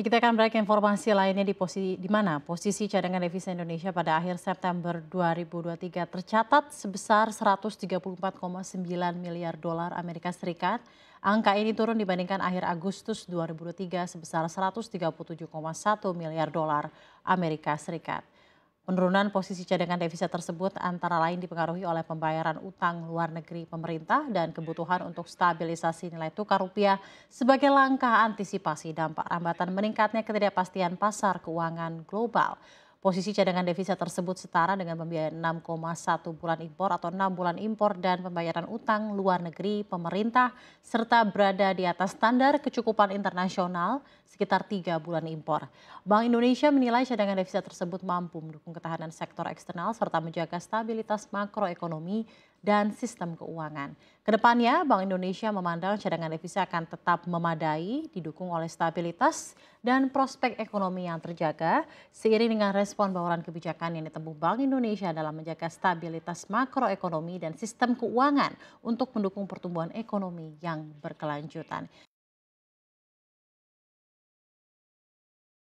Kita akan beri informasi lainnya di posisi di mana posisi cadangan devisa Indonesia pada akhir September 2023 tercatat sebesar 134,9 miliar dolar Amerika Serikat. Angka ini turun dibandingkan akhir Agustus 2023 sebesar 137,1 miliar dolar Amerika Serikat. Penurunan posisi cadangan devisa tersebut antara lain dipengaruhi oleh pembayaran utang luar negeri pemerintah dan kebutuhan untuk stabilisasi nilai tukar rupiah sebagai langkah antisipasi dampak rambatan meningkatnya ketidakpastian pasar keuangan global. Posisi cadangan devisa tersebut setara dengan pembiayaan 6,1 bulan impor atau 6 bulan impor dan pembayaran utang luar negeri pemerintah serta berada di atas standar kecukupan internasional sekitar 3 bulan impor. Bank Indonesia menilai cadangan devisa tersebut mampu mendukung ketahanan sektor eksternal serta menjaga stabilitas makroekonomi dan sistem keuangan. Kedepannya, Bank Indonesia memandang cadangan devisa akan tetap memadai, didukung oleh stabilitas dan prospek ekonomi yang terjaga, seiring dengan respon bauran kebijakan yang ditempuh Bank Indonesia dalam menjaga stabilitas makroekonomi dan sistem keuangan untuk mendukung pertumbuhan ekonomi yang berkelanjutan.